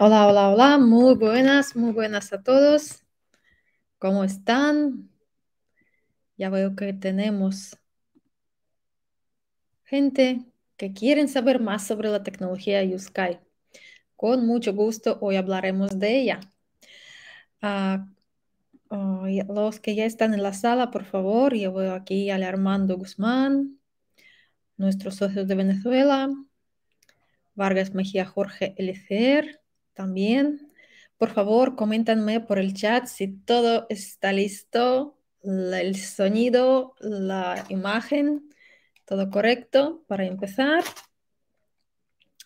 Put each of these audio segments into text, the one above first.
Hola, hola, hola, muy buenas, muy buenas a todos. ¿Cómo están? Ya veo que tenemos gente que quieren saber más sobre la tecnología USKY. Con mucho gusto hoy hablaremos de ella. Ah, los que ya están en la sala, por favor, yo veo aquí al Armando Guzmán, nuestros socios de Venezuela, Vargas Mejía Jorge LCR también. Por favor, coméntanme por el chat si todo está listo, el sonido, la imagen, todo correcto para empezar.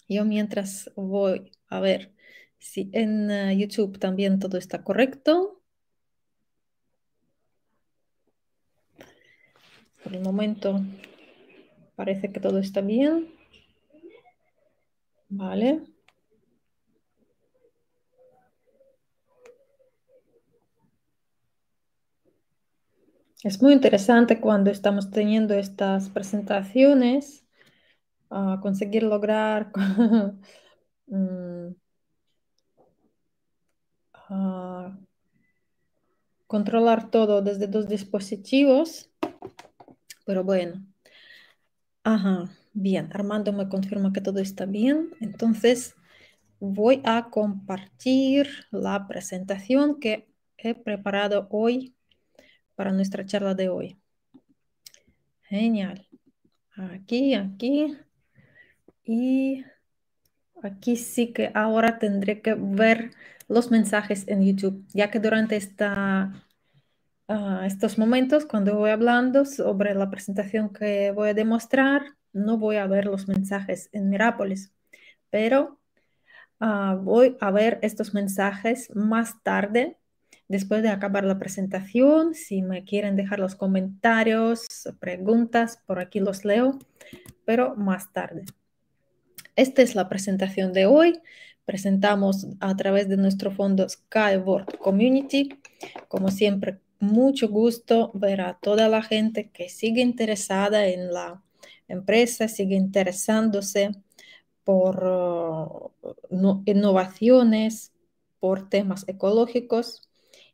Yo mientras voy a ver si en eh, YouTube también todo está correcto. Por el momento parece que todo está bien. Vale. Es muy interesante cuando estamos teniendo estas presentaciones, conseguir lograr mm, controlar todo desde dos dispositivos. Pero bueno. Ajá, bien. Armando me confirma que todo está bien. Entonces voy a compartir la presentación que he preparado hoy para nuestra charla de hoy. Genial. Aquí, aquí. Y aquí sí que ahora tendré que ver los mensajes en YouTube, ya que durante esta, ah, estos momentos, cuando voy hablando sobre la presentación que voy a demostrar, no voy a ver los mensajes en Mirápolis, pero ah, voy a ver estos mensajes más tarde Después de acabar la presentación, si me quieren dejar los comentarios, preguntas, por aquí los leo, pero más tarde. Esta es la presentación de hoy. Presentamos a través de nuestro fondo Skyward Community. Como siempre, mucho gusto ver a toda la gente que sigue interesada en la empresa, sigue interesándose por uh, innovaciones, por temas ecológicos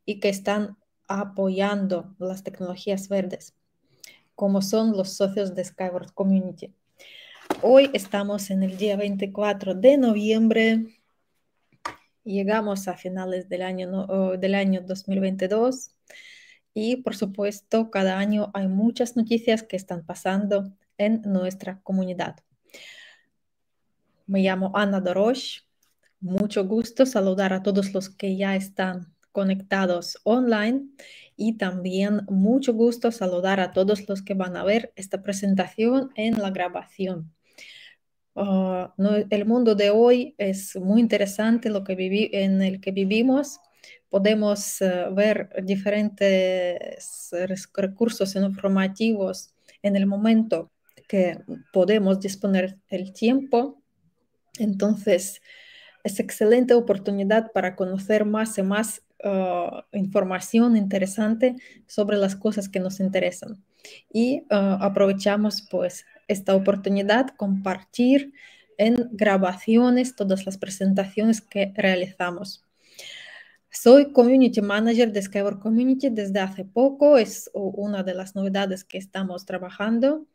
y que están apoyando las tecnologías verdes, como son los socios de Skyward Community. Hoy estamos en el día 24 de noviembre. Llegamos a finales del año, del año 2022 y por supuesto cada año hay muchas noticias que están pasando en nuestra comunidad. Me llamo Ana Dorosh. Mucho gusto saludar a todos los que ya están conectados online y también mucho gusto saludar a todos los que van a ver esta presentación en la grabación. Ah, el mundo de hoy es muy interesante lo que viví en el que vivimos. Podemos eh, ver diferentes recursos informativos en el momento que podemos disponer el tiempo. Entonces, es excelente oportunidad para conocer más y más Ah, información interesante sobre las cosas que nos interesan. Y ah, aprovechamos pues esta oportunidad compartir en grabaciones todas las presentaciones que realizamos. Soy Community Manager de Skyward Community desde hace poco. Es una de las novedades que estamos trabajando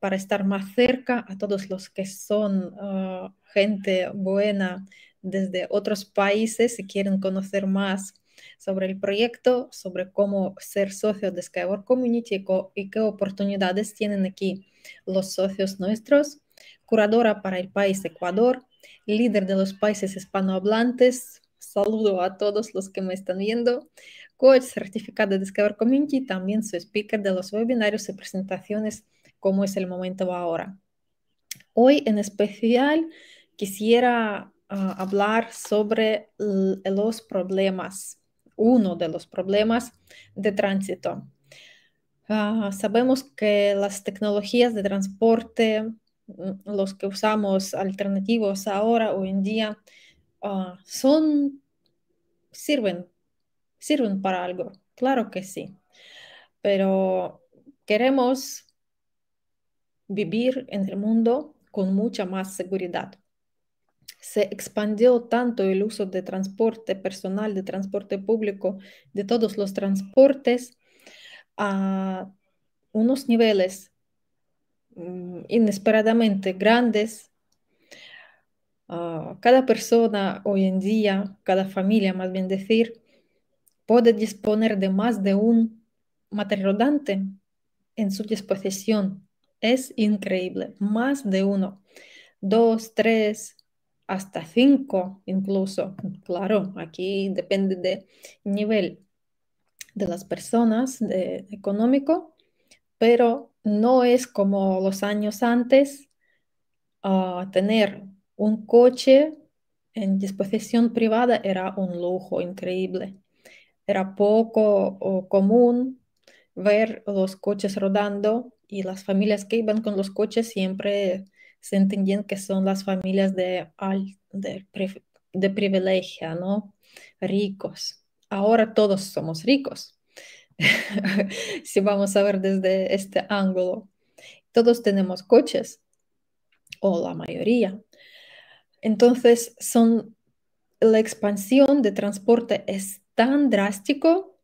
para estar más cerca a todos los que son ah, gente buena desde otros países y quieren conocer más sobre el proyecto, sobre cómo ser socio de Skyward Community y qué oportunidades tienen aquí los socios nuestros, curadora para el país Ecuador, líder de los países hispanohablantes. Saludo a todos los que me están viendo. Coach certificado de Discover Community, también soy speaker de los webinarios y presentaciones como es el momento ahora. Hoy en especial quisiera ah, hablar sobre los problemas uno de los problemas de tránsito. Ah, sabemos que las tecnologías de transporte, mm, los que usamos alternativos ahora, hoy en día, ah, son, sirven, sirven para algo, claro que sí, pero queremos vivir en el mundo con mucha más seguridad se expandió tanto el uso de transporte personal, de transporte público, de todos los transportes a unos niveles mm, inesperadamente grandes. Ah, cada persona hoy en día, cada familia más bien decir, puede disponer de más de un material rodante en su disposición. Es increíble, más de uno, dos, tres, hasta cinco incluso. Claro, aquí depende del nivel de las personas, de, económico, pero no es como los años antes ah, tener un coche en disposición privada era un lujo increíble. Era poco común ver los coches rodando y las familias que iban con los coches siempre se entendían que son las familias de, de, privilegio, ¿no? Ricos. Ahora todos somos ricos, si vamos a ver desde este ángulo. Todos tenemos coches, o la mayoría. Entonces, son, la expansión de transporte es tan drástico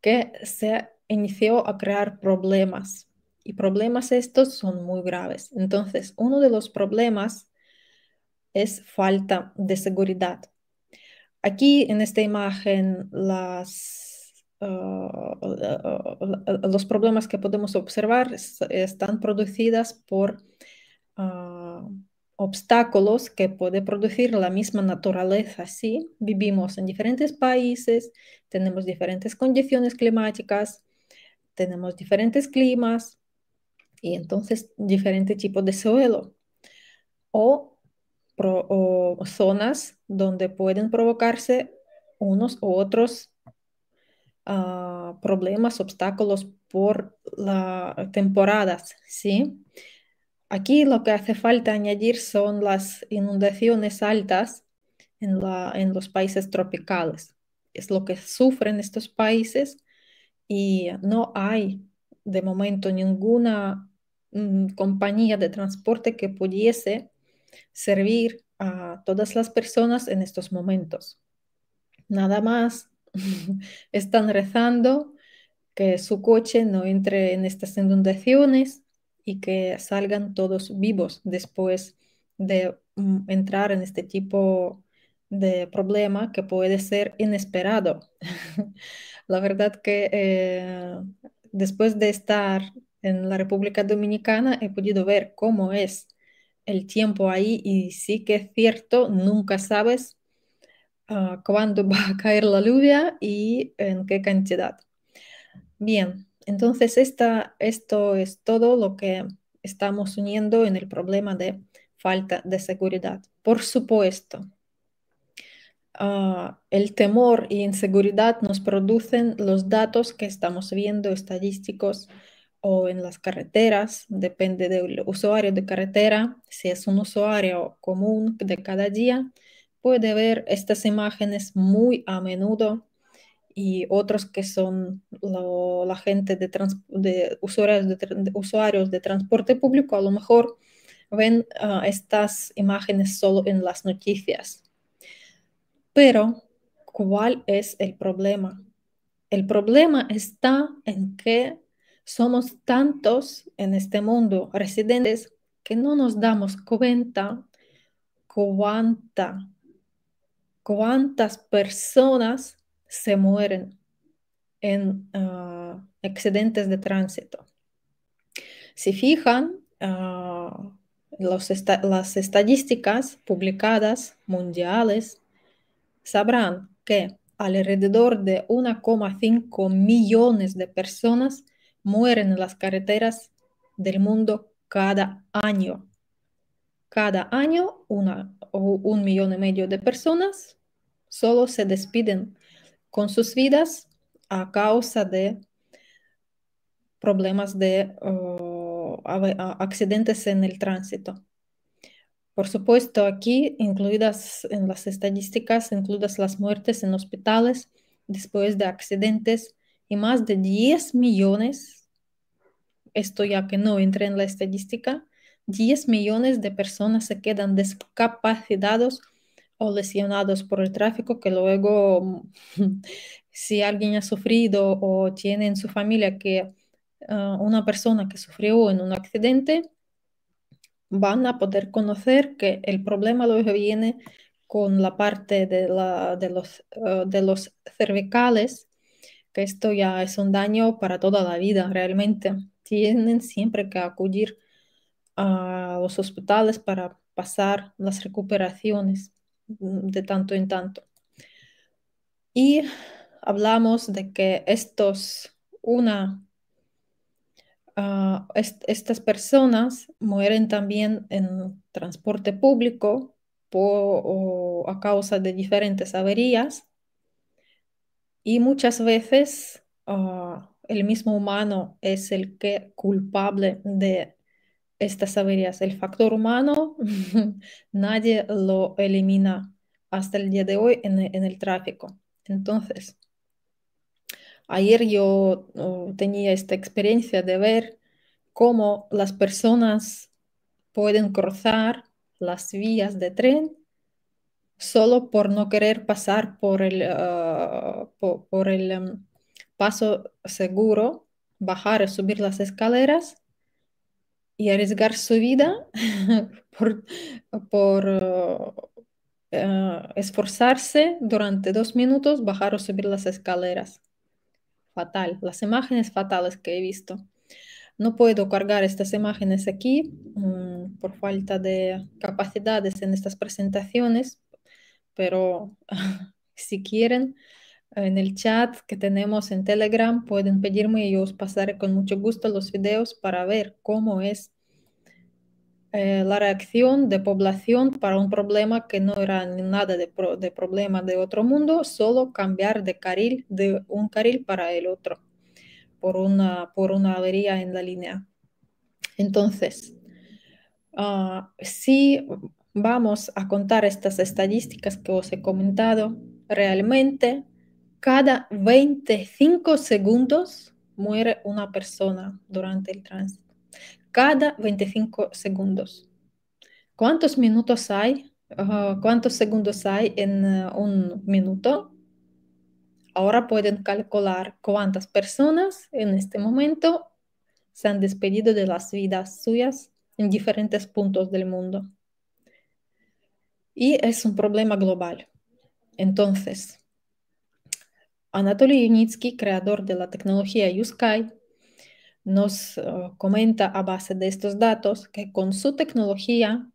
que se inició a crear problemas y problemas estos son muy graves. Entonces, uno de los problemas es falta de seguridad. Aquí en esta imagen las, ah, los problemas que podemos observar están producidas por ah, obstáculos que puede producir la misma naturaleza. ¿sí? Vivimos en diferentes países, tenemos diferentes condiciones climáticas, tenemos diferentes climas, y entonces diferentes tipos de suelo o, zonas donde pueden provocarse unos u otros ah, problemas, obstáculos por las temporadas, ¿sí? Aquí lo que hace falta añadir son las inundaciones altas en, la, en los países tropicales. Es lo que sufren estos países y no hay de momento ninguna compañía de transporte que pudiese servir a todas las personas en estos momentos. Nada más están rezando que su coche no entre en estas inundaciones y que salgan todos vivos después de mm, entrar en este tipo de problema que puede ser inesperado. La verdad que eh, después de estar en la República Dominicana he podido ver cómo es el tiempo ahí y sí que es cierto, nunca sabes ah, cuándo va a caer la lluvia y en qué cantidad. Bien, entonces esto es todo lo que estamos uniendo en el problema de falta de seguridad. Por supuesto, ah, el temor y inseguridad nos producen los datos que estamos viendo, estadísticos, o en las carreteras, depende del usuario de carretera, si es un usuario común de cada día, puede ver estas imágenes muy a menudo y otros que son la gente de, usuarios de, usuarios de transporte público, a lo mejor ven ah, estas imágenes solo en las noticias. Pero, ¿cuál es el problema? El problema está en que somos tantos en este mundo residentes que no nos damos cuenta cuántas personas se mueren en excedentes ah, accidentes de tránsito. Si fijan, ah, las estadísticas publicadas mundiales sabrán que alrededor de 1,5 millones de personas mueren en las carreteras del mundo cada año. Cada año una, un millón y medio de personas solo se despiden con sus vidas a causa de problemas de oh, accidentes en el tránsito. Por supuesto, aquí incluidas en las estadísticas, incluidas las muertes en hospitales después de accidentes y más de 10 millones, esto ya que no entré en la estadística, 10 millones de personas se quedan discapacitados o lesionados por el tráfico que luego si alguien ha sufrido o tiene en su familia que ah, una persona que sufrió en un accidente, van a poder conocer que el problema luego viene con la parte de, la, de, los, ah, de los cervicales que esto ya es un daño para toda la vida realmente. Tienen siempre que acudir a los hospitales para pasar las recuperaciones mm, de tanto en tanto. Y hablamos de que estos, una, ah, estas personas mueren también en transporte público o a causa de diferentes averías y muchas veces ah, el mismo humano es el que culpable de estas averías. El factor humano nadie lo elimina hasta el día de hoy en, el tráfico. Entonces, ayer yo oh, tenía esta experiencia de ver cómo las personas pueden cruzar las vías de tren solo por no querer pasar por el, ah, por, el em, paso seguro, bajar o subir las escaleras y arriesgar su vida por, ah, esforzarse durante dos minutos, bajar o subir las escaleras. Fatal, las imágenes fatales que he visto. No puedo cargar estas imágenes aquí mm, por falta de capacidades en estas presentaciones, pero si quieren, en el chat que tenemos en Telegram pueden pedirme y yo os pasaré con mucho gusto los videos para ver cómo es eh, la reacción de población para un problema que no era nada de, de problema de otro mundo, solo cambiar de carril, de un carril para el otro, por una, por una avería en la línea. Entonces, ah, sí, vamos a contar estas estadísticas que os he comentado, realmente cada 25 segundos muere una persona durante el tránsito. Cada 25 segundos. ¿Cuántos minutos hay? ¿Cuántos segundos hay en eh, un minuto? Ahora pueden calcular cuántas personas en este momento se han despedido de las vidas suyas en diferentes puntos del mundo y es un problema global. Entonces, Anatoly Yunitsky, creador de la tecnología U-Sky, nos eh, comenta a base de estos datos que con su tecnología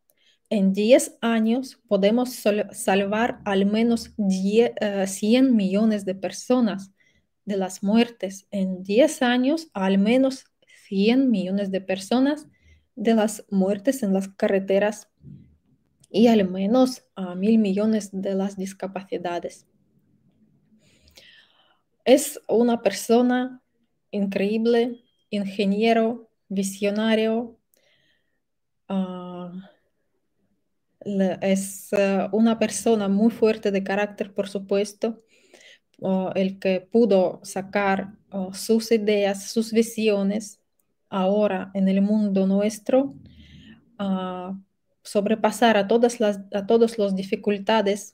en 10 años podemos salvar al menos 100 eh, millones de personas de las muertes. En 10 años, al menos 100 millones de personas de las muertes en las carreteras y al menos a mil millones de las discapacidades. Es una persona increíble, ingeniero, visionario. Ah, es eh, una persona muy fuerte de carácter, por supuesto, el que pudo sacar sus ideas, sus visiones ahora en el mundo nuestro ah, sobrepasar a todas las a dificultades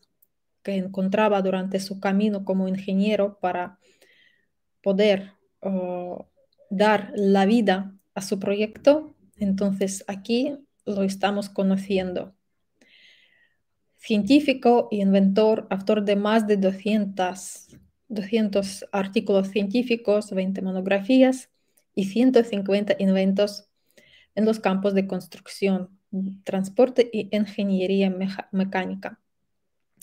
que encontraba durante su camino como ingeniero para poder oh, dar la vida a su proyecto. Entonces aquí lo estamos conociendo. Científico, inventor, autor de más de 200, 200 artículos científicos, 20 monografías y 150 inventos en los campos de construcción, transporte y ingeniería mecánica.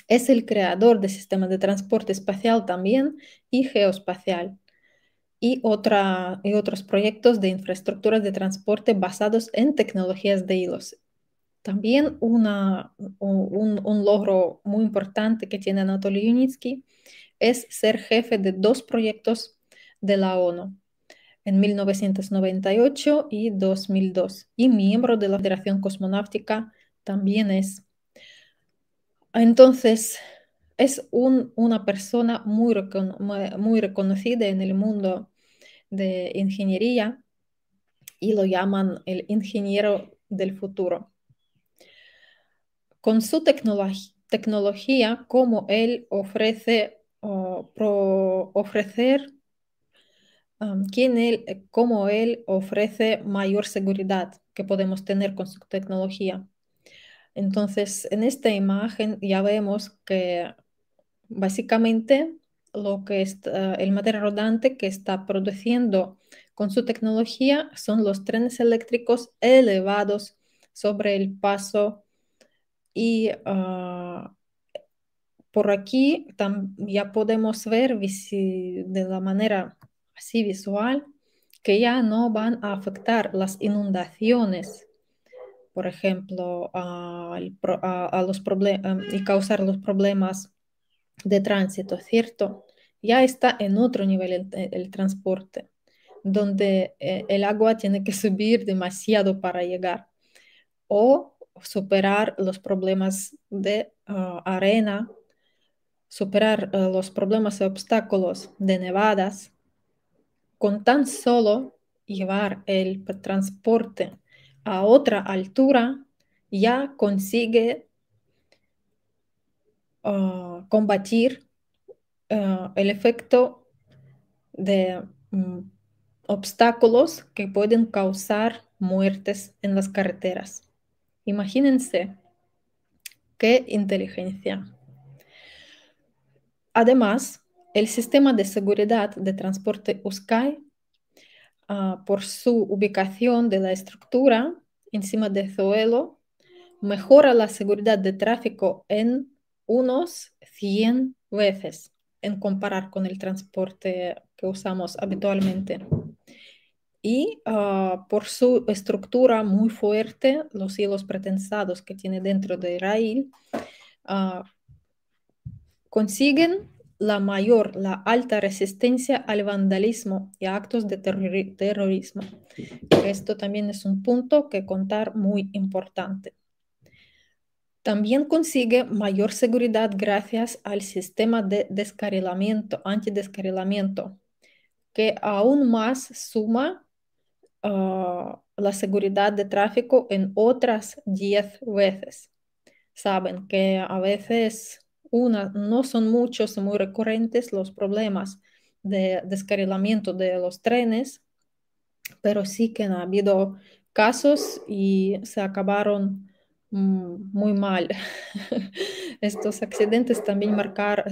Es el creador de sistemas de transporte espacial también y geoespacial y, otros proyectos de infraestructuras de transporte basados en tecnologías de hilos. También una, un, un logro muy importante que tiene Anatoly Yunitsky es ser jefe de dos proyectos de la ONU en 1998 y 2002 y miembro de la Federación Cosmonáutica también es. Entonces, es una persona muy, muy reconocida en el mundo de ingeniería y lo llaman el ingeniero del futuro. Con su tecnología, como él ofrece, ofrecer él, eh, cómo él ofrece mayor seguridad que podemos tener con su tecnología. Entonces, en esta imagen ya vemos que básicamente lo que es eh, el material rodante que está produciendo con su tecnología son los trenes eléctricos elevados sobre el paso y ah, por aquí ya podemos ver de la manera visual que ya no van a afectar las inundaciones, por ejemplo, a, em, y causar los problemas de tránsito, ¿cierto? Ya está en otro nivel el, transporte, donde eh, el agua tiene que subir demasiado para llegar o superar los problemas de ah, arena, superar eh, los problemas y obstáculos de nevadas, con tan solo llevar el transporte a otra altura, ya consigue ah, combatir ah, el efecto de mm, obstáculos que pueden causar muertes en las carreteras. Imagínense qué inteligencia. Además, el sistema de seguridad de transporte USCAI, ah, por su ubicación de la estructura encima del suelo, mejora la seguridad de tráfico en unos 100 veces en comparar con el transporte que usamos habitualmente. Y ah, por su estructura muy fuerte, los hilos pretensados que tiene dentro de rail ah, consiguen la mayor, la alta resistencia al vandalismo y actos de terrorismo. Esto también es un punto que contar muy importante. También consigue mayor seguridad gracias al sistema de descarrilamiento, antidescarrilamiento, que aún más suma ah, la seguridad de tráfico en otras 10 veces. Saben que a veces una, no son muchos muy recurrentes los problemas de descarrilamiento de los trenes, pero sí que han habido casos y se acabaron mm, muy mal. Estos accidentes también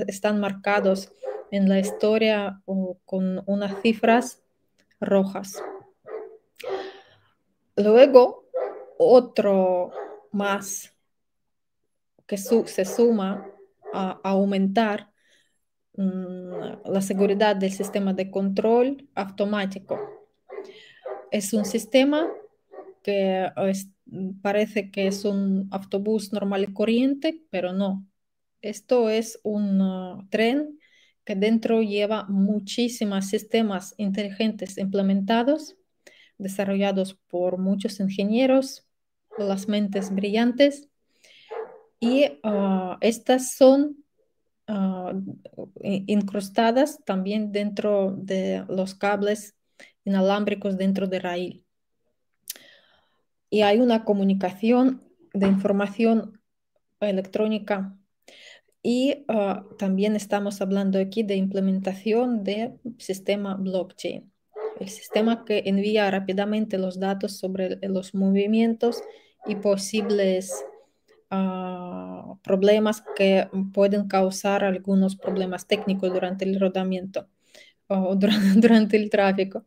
están marcados en la historia con unas cifras rojas. Luego, otro más que se suma a aumentar mm, la seguridad del sistema de control automático. Es un sistema que parece que es un autobús normal y corriente, pero no. Esto es un uh, tren que dentro lleva muchísimos sistemas inteligentes implementados, desarrollados por muchos ingenieros, las mentes brillantes y ah, estas son ah, incrustadas también dentro de los cables inalámbricos dentro de RAIL. Y hay una comunicación de información electrónica. Y ah, también estamos hablando aquí de implementación del sistema blockchain, el sistema que envía rápidamente los datos sobre los movimientos y posibles Ah, problemas que pueden causar algunos problemas técnicos durante el rodamiento o durante, el tráfico.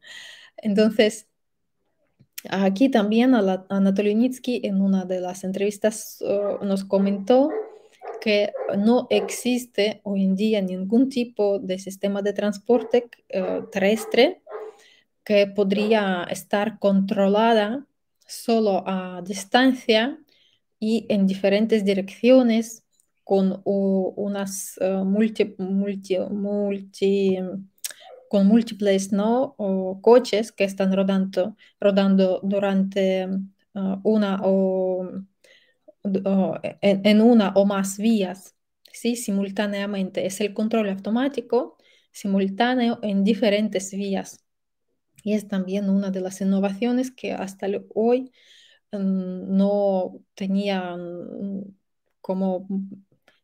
Entonces, aquí también Anatoly Unitsky en una de las entrevistas uh, nos comentó que no existe hoy en día ningún tipo de sistema de transporte uh, terrestre que podría estar controlada solo a distancia y en diferentes direcciones con unas eh, multi, con múltiples ¿no? coches que están rodando, rodando durante eh, una o, en, en, una o más vías ¿sí? simultáneamente. Es el control automático simultáneo en diferentes vías. Y es también una de las innovaciones que hasta hoy Mm, no tenía mm, como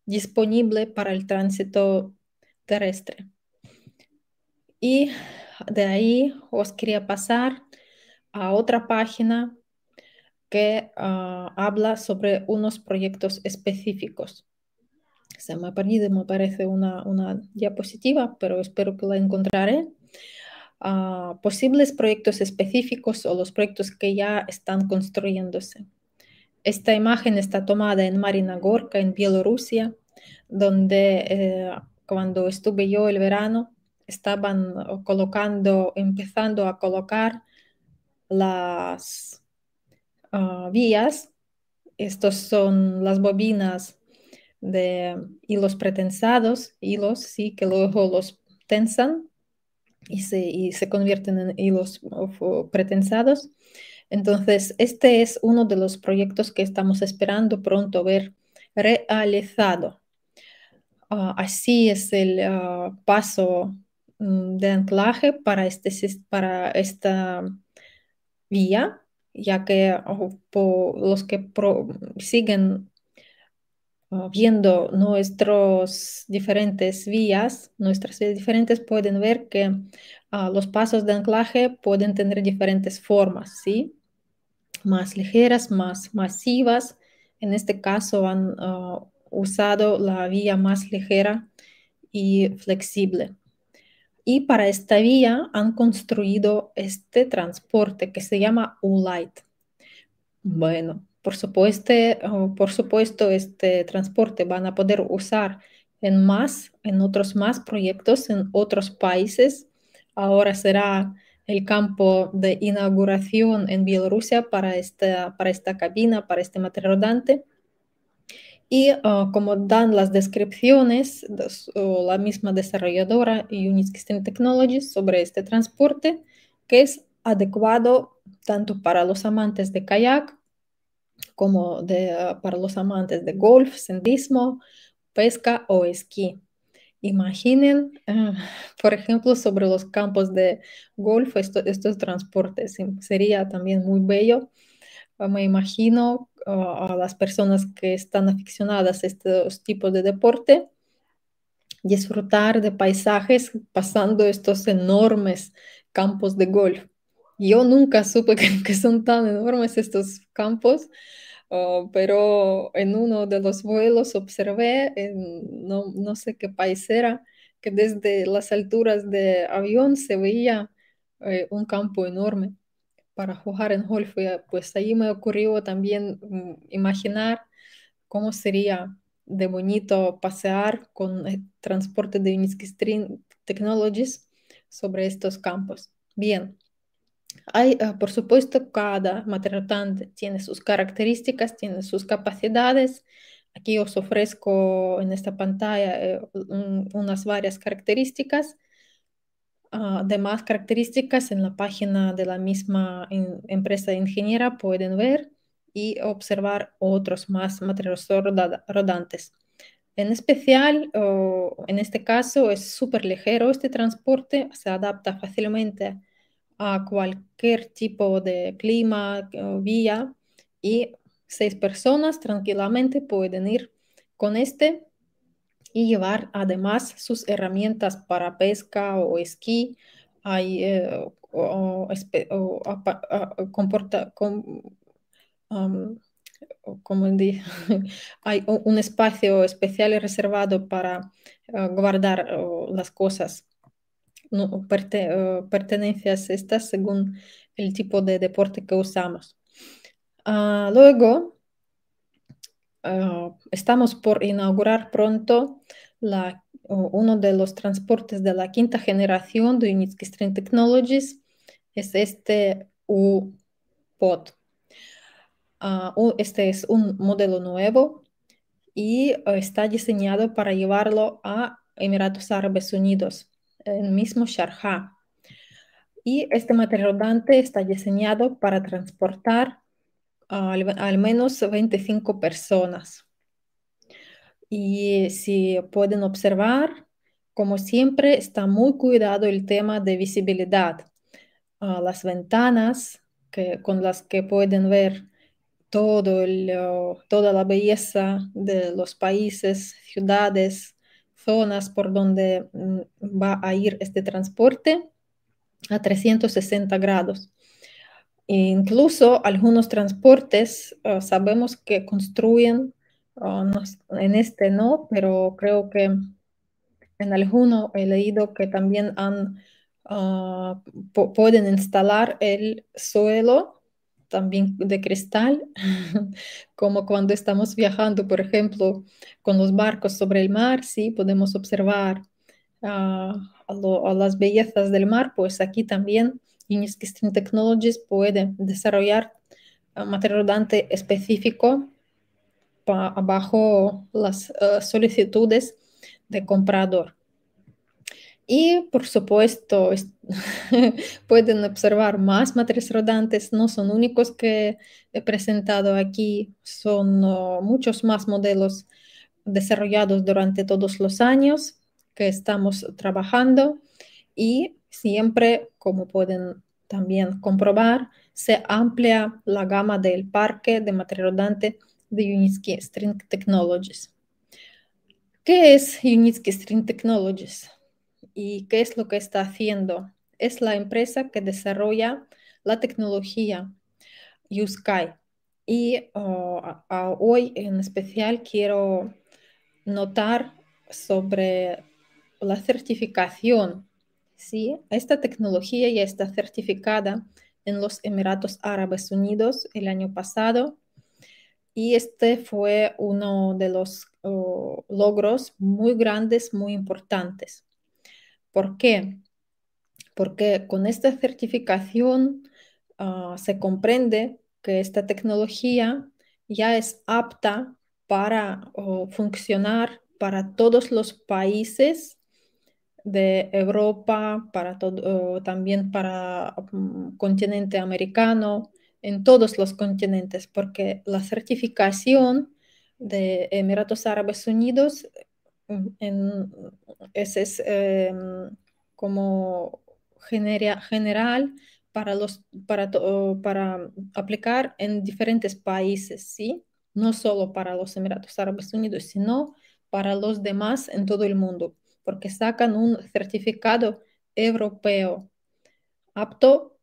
disponible para el tránsito terrestre. Y de ahí os quería pasar a otra página que ah, habla sobre unos proyectos específicos. Se me ha perdido, me parece una, una diapositiva, pero espero que la encontraré posibles proyectos específicos o los proyectos que ya están construyéndose. Esta imagen está tomada en Marina Gorka, en Bielorrusia, donde eh, cuando estuve yo el verano estaban colocando, empezando a colocar las ah, vías. estas son las bobinas de hilos pretensados, hilos, sí, que luego los tensan y se, convierten en hilos pretensados. Entonces, este es uno de los proyectos que estamos esperando pronto ver realizado. Ah, así es el ah, paso mm, de anclaje para, este, para esta vía, ya que los que siguen Ah, viendo nuestros diferentes vías, nuestras vías diferentes, pueden ver que ah, los pasos de anclaje pueden tener diferentes formas, ¿sí? Más ligeras, más masivas. En este caso han ah, usado la vía más ligera y flexible. Y para esta vía han construido este transporte que se llama U-Light. Bueno, por supuesto, por supuesto, este transporte van a poder usar en más, en otros más proyectos, en otros países. Ahora será el campo de inauguración en Bielorrusia para esta, para esta cabina, para este material rodante. Y como dan las descripciones la misma desarrolladora Unitsky Stream Technologies sobre este transporte, que es adecuado tanto para los amantes de kayak como ah, para los amantes de golf, sendismo, pesca o esquí. Imaginen, ah, por ejemplo, sobre los campos de golf, estos transportes. Sería también muy bello. Ah, me imagino a las personas que están aficionadas a estos tipos de deporte disfrutar de paisajes pasando estos enormes campos de golf. Yo nunca supe que son tan enormes estos campos, Oh, pero en uno de los vuelos observé, en, no, sé qué país era, que desde las alturas de avión se veía eh, un campo enorme para jugar en golf. Ah, pues ahí me ocurrió también mm, imaginar cómo sería de bonito pasear con el eh, transporte de Unisky Stream Technologies sobre estos campos. Bien, Ah, por supuesto, cada material rodante tiene sus características, tiene sus capacidades. Aquí os ofrezco en esta pantalla eh, unas varias características. Uh, demás características en la página de la misma empresa de ingeniera pueden ver y observar otros más materiales rodantes. En especial, en este caso, es súper ligero este transporte, se adapta fácilmente a cualquier tipo de clima, vía, y seis personas tranquilamente pueden ir con este y llevar además sus herramientas para pesca o esquí. Hay hay un espacio especial reservado para eh, guardar las cosas eh, pertenencias estas según el tipo de deporte que usamos. Ah, luego, ah, estamos por inaugurar pronto uno de los transportes de la quinta generación de Unitsky Technologies, es este U-POD. Ah, este es un modelo nuevo y eh, está diseñado para llevarlo a Emiratos Árabes Unidos el mismo Sharjah. Y este material rodante está diseñado para transportar al, menos 25 personas. Y si pueden observar, como siempre, está muy cuidado el tema de visibilidad. Ah, las ventanas con las que pueden ver todo oh, toda la belleza de los países, ciudades, zonas por donde mm, va a ir este transporte a 360 grados. Incluso algunos transportes ah, sabemos que construyen, ah, en este no, pero creo que en alguno he leído que también han, ah, pueden instalar el suelo también de cristal, como cuando estamos viajando, por ejemplo, con los barcos sobre el mar, si podemos observar ah, a, las bellezas del mar, pues aquí también Unis Technologies puede desarrollar ah, material rodante específico bajo las ah, solicitudes de comprador. Y por supuesto, pueden observar más matrices rodantes, no son únicos que he presentado aquí, son oh, muchos más modelos desarrollados durante todos los años que estamos trabajando y siempre, como pueden también comprobar, se amplia la gama del parque de matriz rodante de Unitsky String Technologies. ¿Qué es Unitsky String Technologies? y qué es lo que está haciendo. Es la empresa que desarrolla la tecnología USKY. Y oh, hoy en especial quiero notar sobre la certificación. ¿sí? Esta tecnología ya está certificada en los Emiratos Árabes Unidos el año pasado y este fue uno de los oh, logros muy grandes, muy importantes. ¿Por qué? Porque con esta certificación ah, se comprende que esta tecnología ya es apta para funcionar para todos los países de Europa, para todo, también para el mm, continente americano, en todos los continentes, porque la certificación de Emiratos Árabes Unidos en, ese es em, como genera, general para, los, para, para aplicar en diferentes países, ¿sí? No solo para los Emiratos Árabes Unidos, sino para los demás en todo el mundo, porque sacan un certificado europeo apto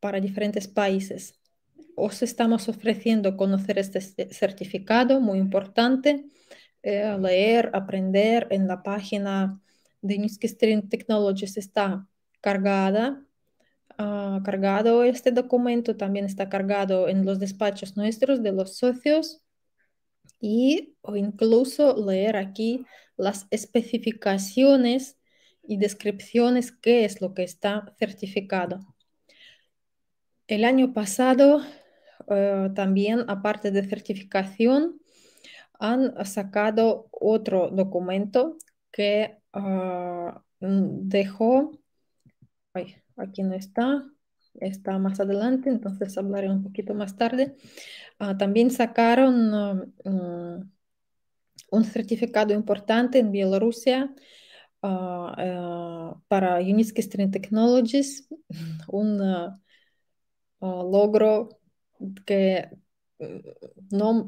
para diferentes países. Os estamos ofreciendo conocer este certificado muy importante eh, leer, aprender en la página de Newski String Technologies está cargada. Ah, cargado este documento también está cargado en los despachos nuestros de los socios y o incluso leer aquí las especificaciones y descripciones qué es lo que está certificado. El año pasado eh, también, aparte de certificación, han sacado otro documento que ah, mm, dejó, ay, aquí no está, está más adelante, entonces hablaré un poquito más tarde. Ah, también sacaron ah, mm, un certificado importante en Bielorrusia eh, para Unitsky Stream Technologies, un logro que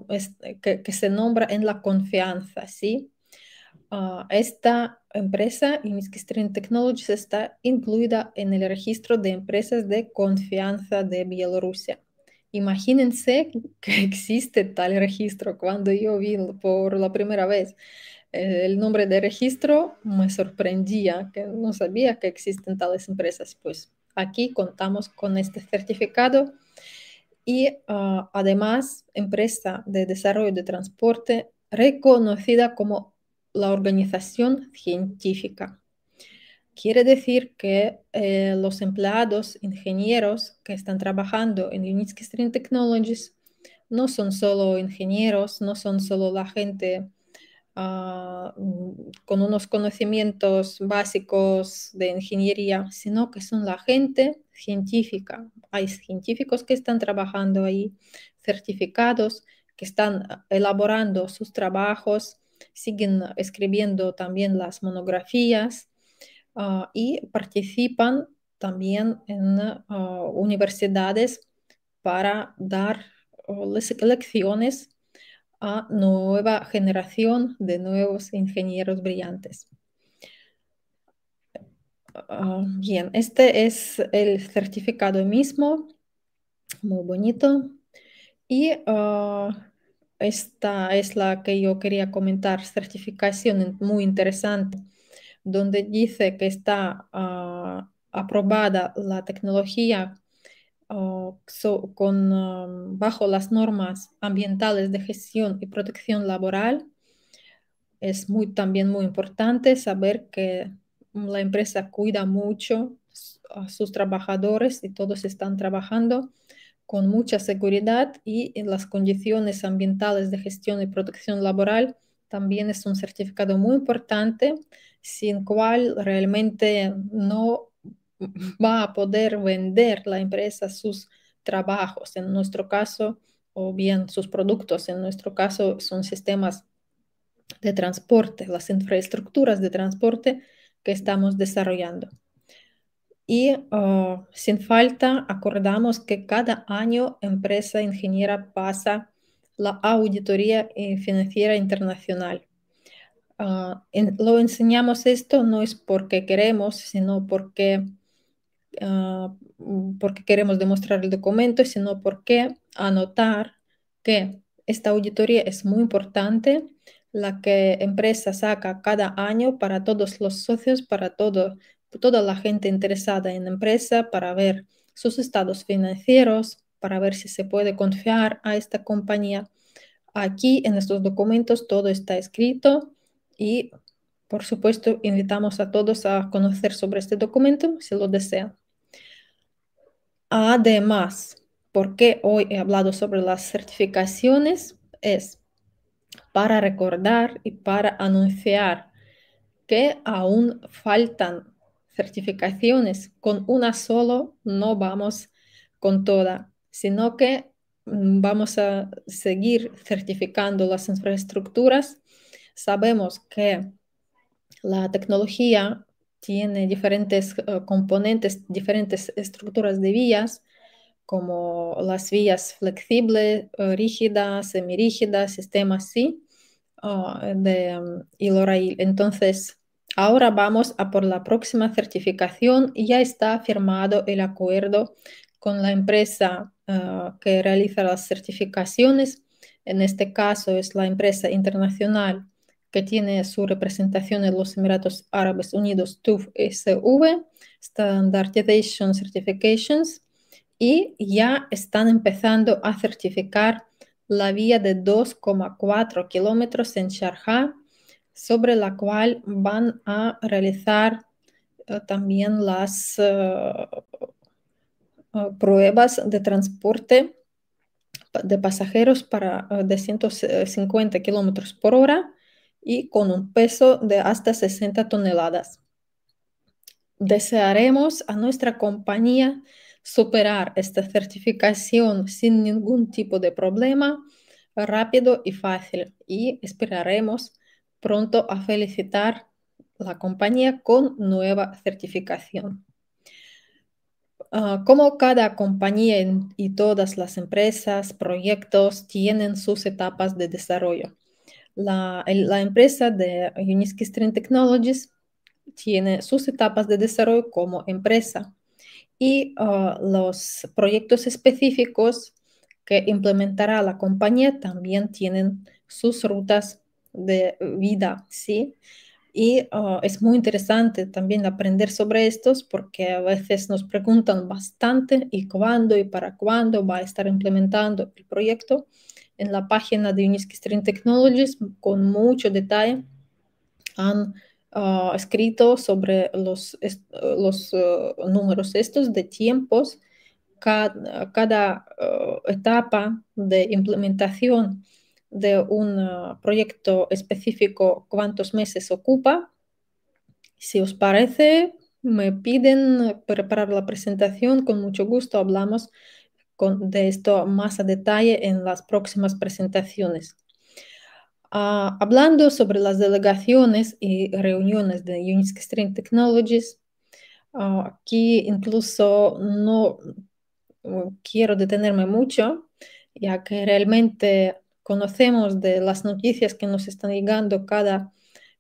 este, que, se nombra en la confianza, ¿sí? Ah, esta empresa, Inskistrin Technologies, está incluida en el registro de empresas de confianza de Bielorrusia. Imagínense que existe tal registro. Cuando yo vi por la primera vez eh, el nombre de registro, me sorprendía, que no sabía que existen tales empresas. Pues aquí contamos con este certificado y ah, además empresa de desarrollo de transporte reconocida como la organización científica. Quiere decir que eh, los empleados ingenieros que están trabajando en Unitsky Stream Technologies no son solo ingenieros, no son solo la gente Ah, mm, con unos conocimientos básicos de ingeniería, sino que son la gente científica. Hay científicos que están trabajando ahí, certificados, que están ah, elaborando sus trabajos, siguen escribiendo también las monografías ah, y participan también en universidades para dar las lecciones a nueva generación de nuevos ingenieros brillantes. Ah, bien, este es el certificado mismo, muy bonito. Y ah, esta es la que yo quería comentar, certificación muy interesante, donde dice que está ah, aprobada la tecnología Ah, con, bajo las normas ambientales de gestión y protección laboral. Es muy, también muy importante saber que la empresa cuida mucho a sus trabajadores y todos están trabajando con mucha seguridad y en las condiciones ambientales de gestión y protección laboral también es un certificado muy importante sin cual realmente no va a poder vender la empresa sus trabajos. En nuestro caso, o bien sus productos, en nuestro caso son sistemas de transporte, las infraestructuras de transporte que estamos desarrollando. Y ah, sin falta, acordamos que cada año empresa ingeniera pasa la auditoría eh, financiera internacional. Ah, lo enseñamos esto no es porque queremos, sino porque Ah, mm, porque queremos demostrar el documento, sino porque anotar que esta auditoría es muy importante, la que empresa saca cada año para todos los socios, para todo, toda la gente interesada en la empresa, para ver sus estados financieros, para ver si se puede confiar a esta compañía. Aquí en estos documentos todo está escrito y por supuesto invitamos a todos a conocer sobre este documento si lo desean. Además, porque hoy he hablado sobre las certificaciones? Es para recordar y para anunciar que aún faltan certificaciones. Con una solo no vamos con toda, sino que mm, vamos a seguir certificando las infraestructuras. Sabemos que la tecnología tiene diferentes eh, componentes, diferentes estructuras de vías, como las vías flexibles, eh, rígidas, semirígidas, sistemas sí, ah, de um, Entonces, ahora vamos a por la próxima certificación. y Ya está firmado el acuerdo con la empresa eh, que realiza las certificaciones. En este caso es la empresa internacional que tiene su representación en los Emiratos Árabes Unidos, TUF SV, Standardization Certifications, y ya están empezando a certificar la vía de 2,4 kilómetros en Sharjah, sobre la cual van a realizar eh, también las eh, eh, pruebas de transporte de pasajeros para de 150 kilómetros por hora y con un peso de hasta 60 toneladas. Desearemos a nuestra compañía superar esta certificación sin ningún tipo de problema, rápido y fácil, y esperaremos pronto a felicitar la compañía con nueva certificación. Ah, como cada compañía y todas las empresas, proyectos tienen sus etapas de desarrollo la, empresa de Uniski Stream Technologies tiene sus etapas de desarrollo como empresa y uh, los proyectos específicos que implementará la compañía también tienen sus rutas de vida, ¿sí? Y uh, es muy interesante también aprender sobre estos porque a veces nos preguntan bastante y cuándo y para cuándo va a estar implementando el proyecto en la página de Uniski String Technologies con mucho detalle. Han ah, escrito sobre los, ah, números estos de tiempos, cada, ah, etapa de implementación de un proyecto específico, cuántos meses ocupa. Si os parece, me piden preparar la presentación, con mucho gusto hablamos de esto más a detalle en las próximas presentaciones. Ah, hablando sobre las delegaciones y reuniones de Unisk Stream Technologies, ah, aquí incluso no mm, quiero detenerme mucho, ya que realmente conocemos de las noticias que nos están llegando cada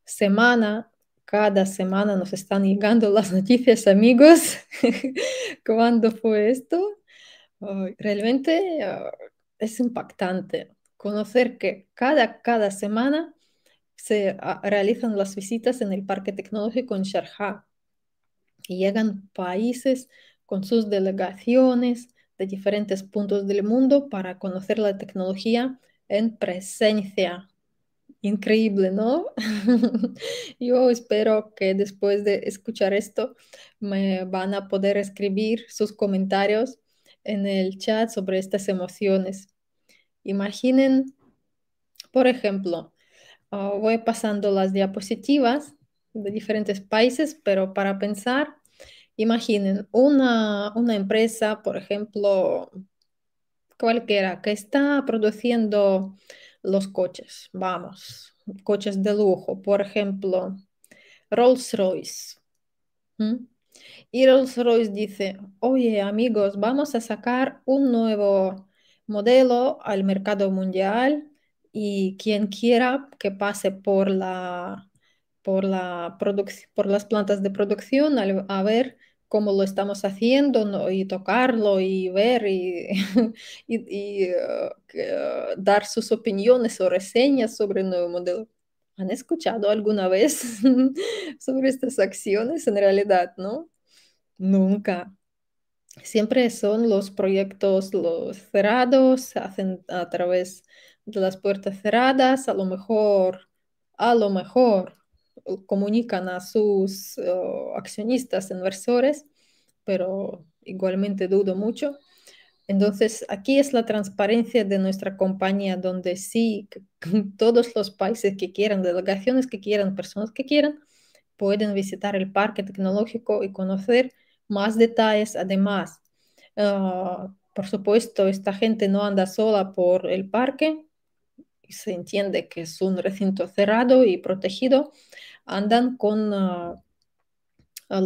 semana. Cada semana nos están llegando las noticias, amigos. ¿Cuándo fue esto? Realmente ah, es impactante conocer que cada, cada semana se ah, realizan las visitas en el Parque Tecnológico en Sharjah y llegan países con sus delegaciones de diferentes puntos del mundo para conocer la tecnología en presencia. Increíble, ¿no? Yo espero que después de escuchar esto me van a poder escribir sus comentarios en el chat sobre estas emociones. Imaginen, por ejemplo, ah, voy pasando las diapositivas de diferentes países, pero para pensar, imaginen una, empresa, por ejemplo, cualquiera que está produciendo los coches, vamos, coches de lujo, por ejemplo, Rolls Royce. Y Rolls-Royce dice, oye amigos, vamos a sacar un nuevo modelo al mercado mundial y quien quiera que pase por, la, por, las plantas de producción a ver cómo lo estamos haciendo y tocarlo y ver y, uh, uh, dar sus opiniones o reseñas sobre el nuevo modelo. ¿Han escuchado alguna vez sobre estas acciones en realidad, no? Nunca. Siempre son los proyectos los cerrados, hacen a través de las puertas cerradas, a lo mejor, a lo mejor comunican a sus accionistas, inversores, pero igualmente dudo mucho. Entonces, aquí es la transparencia de nuestra compañía, donde sí, todos los países que quieran, delegaciones que quieran, personas que quieran, pueden visitar el parque tecnológico y conocer más detalles. Además, ah, por supuesto, esta gente no anda sola por el parque, se entiende que es un recinto cerrado y protegido, andan con ah, ah,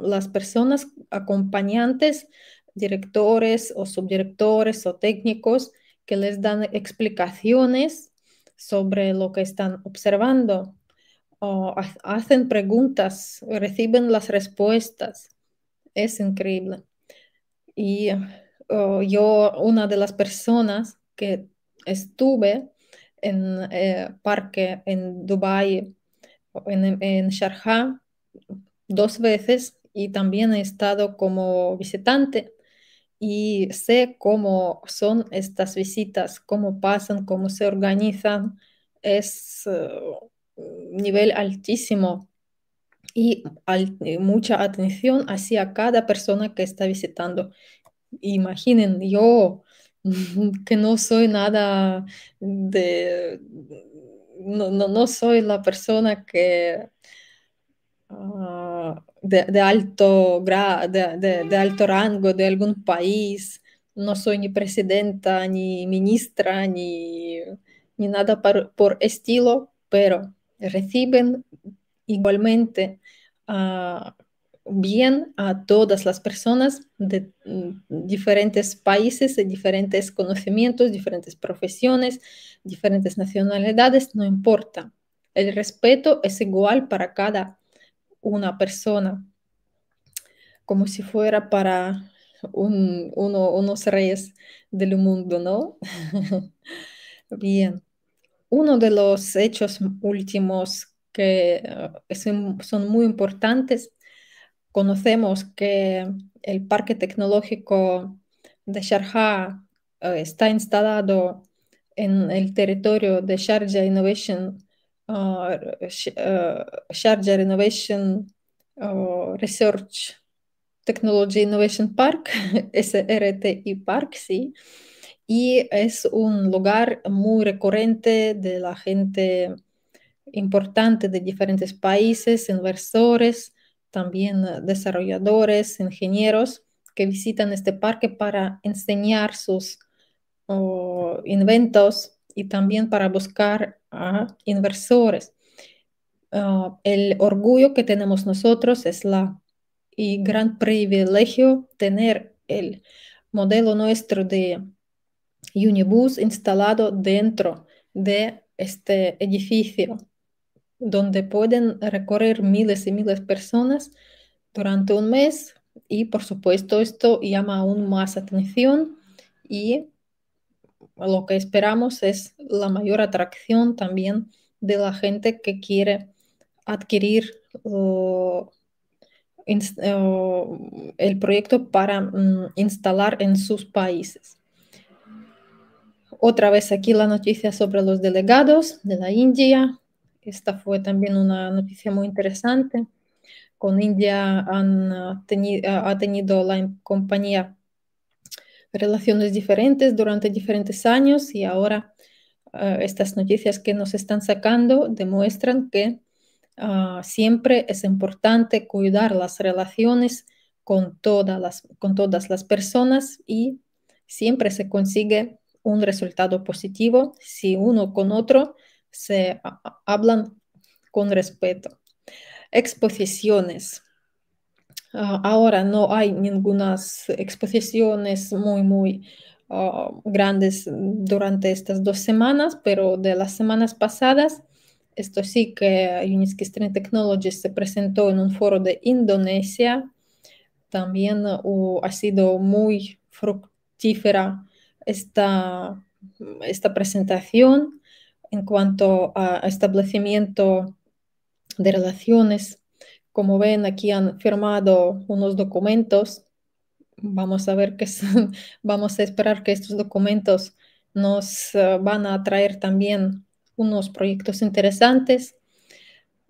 las personas acompañantes, directores o subdirectores o técnicos que les dan explicaciones sobre lo que están observando, hacen preguntas, reciben las respuestas es increíble. Y oh, yo, una de las personas que estuve en eh, parque en Dubai, en, Sharjah, dos veces y también he estado como visitante y sé cómo son estas visitas, cómo pasan, cómo se organizan. Es eh, nivel altísimo y eh, mucha atención hacia cada persona que está visitando. Imaginen, yo que no soy nada de, no, no, soy la persona que ah, de, alto de, alto rango de algún país, no soy ni presidenta, ni ministra, ni, nada por estilo, pero reciben igualmente ah, bien a todas las personas de mm, diferentes países, de diferentes conocimientos, diferentes profesiones, diferentes nacionalidades, no importa. El respeto es igual para cada una persona, como si fuera para unos reyes del mundo, ¿no? bien. Uno de los hechos últimos que ah, son muy importantes. Conocemos que el parque tecnológico de Sharjah ah, está instalado en el territorio de Sharjah Innovation, ah, Innovation Research Technology Innovation Park, SRTI Park, sí, y es un lugar muy recurrente de la gente importante de diferentes países, inversores, también eh, desarrolladores, ingenieros que visitan este parque para enseñar sus inventos y también para buscar a inversores. Ah, el orgullo que tenemos nosotros es la y gran privilegio tener el modelo nuestro de Unibus instalado dentro de este edificio donde pueden recorrer miles y miles de personas durante un mes y por supuesto esto llama aún más atención y lo que esperamos es la mayor atracción también de la gente que quiere adquirir el proyecto para mm, instalar en sus países. Otra vez aquí la noticia sobre los delegados de la India, esta fue también una noticia muy interesante. Con India ah, ah, ha tenido la compañía relaciones diferentes durante diferentes años y ahora ah, estas noticias que nos están sacando demuestran que siempre es importante cuidar las relaciones con todas las, con todas las personas y siempre se consigue un resultado positivo si uno con otro se hablan con respeto. Exposiciones. Ah, ahora no hay ningunas exposiciones muy, muy ah, grandes durante estas dos semanas, pero de las semanas pasadas, esto sí que Uniski String Technologies se presentó en un foro de Indonesia. También uh, ha sido muy fructífera esta, esta presentación en cuanto a establecimiento de relaciones. Como ven, aquí han firmado unos documentos. Vamos a ver que Vamos a esperar que estos documentos nos eh, van a traer también unos proyectos interesantes.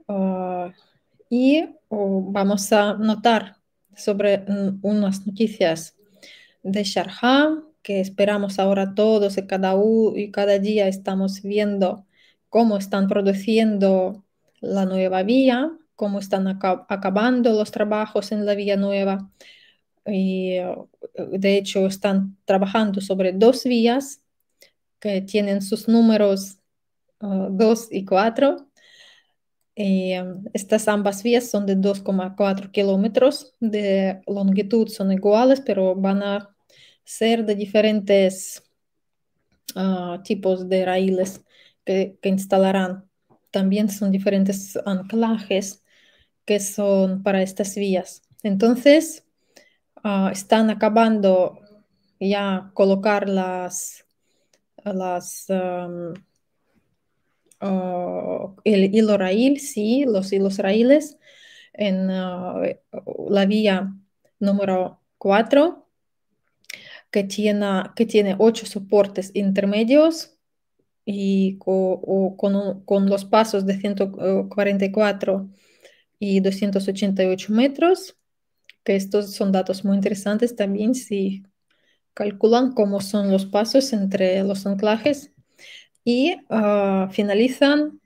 Ah, y vamos a notar sobre mm, unas noticias de Sharjah, que esperamos ahora todos y cada, y cada día estamos viendo cómo están produciendo la nueva vía, cómo están acabando los trabajos en la vía nueva. Y eh, de hecho están trabajando sobre dos vías que tienen sus números 2 ah, y 4. Y, eh, estas ambas vías son de 2,4 kilómetros de longitud, son iguales, pero van a ser de diferentes ah, tipos de raíles que, instalarán. También son diferentes anclajes que son para estas vías. Entonces, ah, están acabando ya colocar las, las ah, el hilo raíl, sí, los hilos raíles en la vía número 4 que tiene, que tiene ocho soportes intermedios y con, los pasos de 144 eh, y 288 metros, que estos son datos muy interesantes también si calculan cómo son los pasos entre los anclajes y ah, finalizan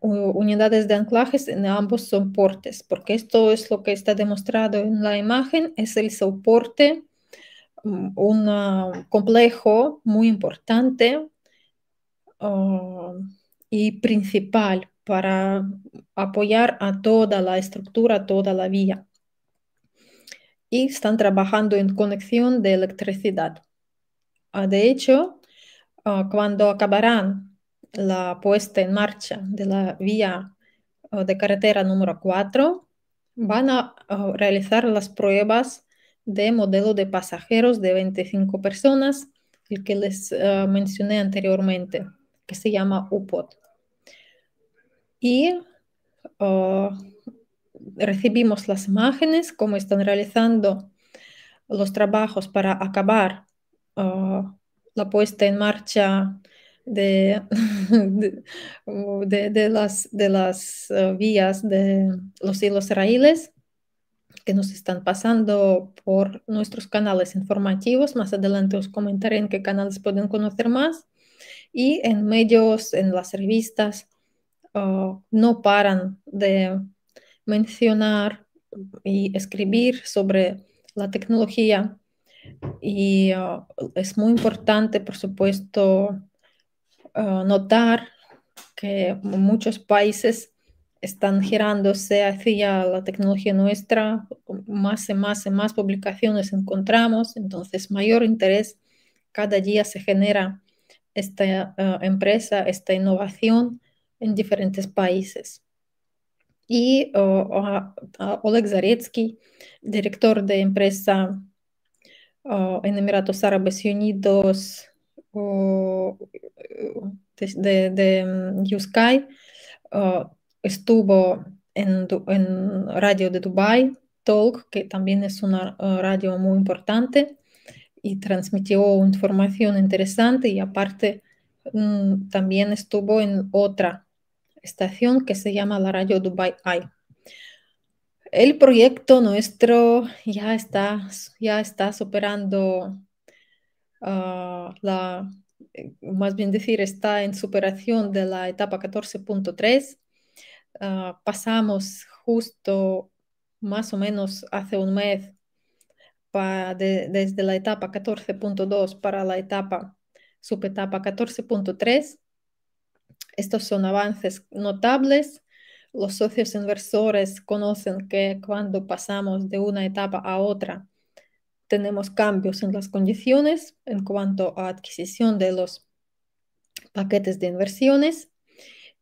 unidades de anclajes en ambos soportes, porque esto es lo que está demostrado en la imagen, es el soporte Mm, un ah, complejo muy importante ah, y principal para apoyar a toda la estructura, toda la vía. Y están trabajando en conexión de electricidad. Ah, de hecho, cuando acabarán la puesta en marcha de la vía de carretera número 4, van a realizar las pruebas de modelo de pasajeros de 25 personas, el que les ah, mencioné anteriormente, que se llama UPOT. Y ah, recibimos las imágenes, como están realizando los trabajos para acabar ah, la puesta en marcha de, las, de las vías de los hilos raíles que nos están pasando por nuestros canales informativos. Más adelante os comentaré en qué canales pueden conocer más. Y en medios, en las revistas, ah, no paran de mencionar y escribir sobre la tecnología. Y ah, es muy importante, por supuesto, ah, notar que muchos países están girándose hacia la tecnología nuestra, más y más y más publicaciones encontramos, entonces mayor interés cada día se genera esta eh, empresa, esta innovación en diferentes países. Y Oleg Zaretsky, director de empresa en Emiratos Árabes Unidos de, de, mm, estuvo en, radio de Dubai, Talk, que también es una eh, radio muy importante y transmitió información interesante y aparte mm, también estuvo en otra estación que se llama la radio Dubai Eye. El proyecto nuestro ya está, ya está superando ah, la, eh, más bien decir, está en superación de la etapa 14.3 Ah, pasamos justo más o menos hace un mes desde la etapa 14.2 para la etapa subetapa 14.3. Estos son avances notables. Los socios inversores conocen que cuando pasamos de una etapa a otra, tenemos cambios en las condiciones en cuanto a adquisición de los paquetes de inversiones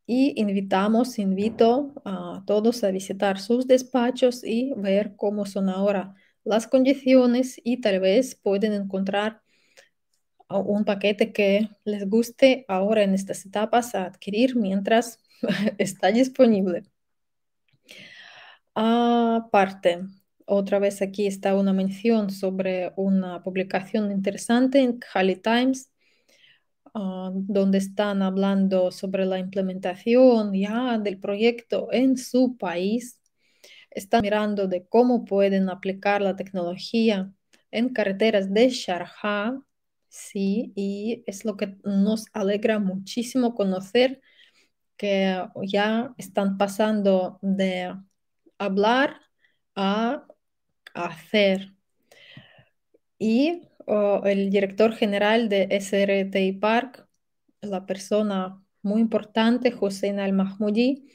y invitamos, invito a todos a visitar sus despachos y ver cómo son ahora las condiciones y tal vez pueden encontrar un paquete que les guste ahora en estas etapas a adquirir mientras está disponible. Aparte, otra vez aquí está una mención sobre una publicación interesante en Halley Times Ah, donde están hablando sobre la implementación ya del proyecto en su país, están mirando de cómo pueden aplicar la tecnología en carreteras de Sharjah, sí, y es lo que nos alegra muchísimo conocer que ya están pasando de hablar a hacer. Y el director general de SRTI Park, la persona muy importante, Hussein al-Mahmoudi,